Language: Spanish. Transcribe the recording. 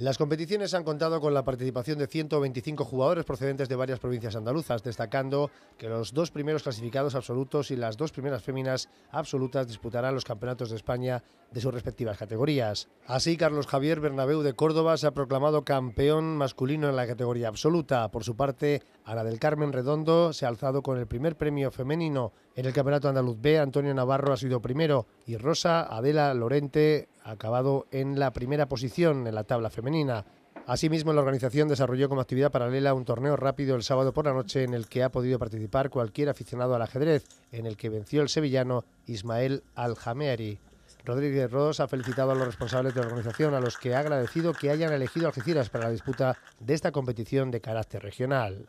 Las competiciones han contado con la participación de 125 jugadores procedentes de varias provincias andaluzas, destacando que los dos primeros clasificados absolutos y las dos primeras féminas absolutas disputarán los campeonatos de España de sus respectivas categorías. Así, Carlos Javier Bernabeu de Córdoba se ha proclamado campeón masculino en la categoría absoluta. Por su parte, Ana del Carmen Redondo se ha alzado con el primer premio femenino. En el Campeonato Andaluz B, Antonio Navarro ha sido primero y Rosa Adela Lorente acabado en la primera posición en la tabla femenina. Asimismo, la organización desarrolló como actividad paralela un torneo rápido el sábado por la noche en el que ha podido participar cualquier aficionado al ajedrez, en el que venció el sevillano Ismael Aljameari. Rodríguez Ross ha felicitado a los responsables de la organización, a los que ha agradecido que hayan elegido Algeciras para la disputa de esta competición de carácter regional.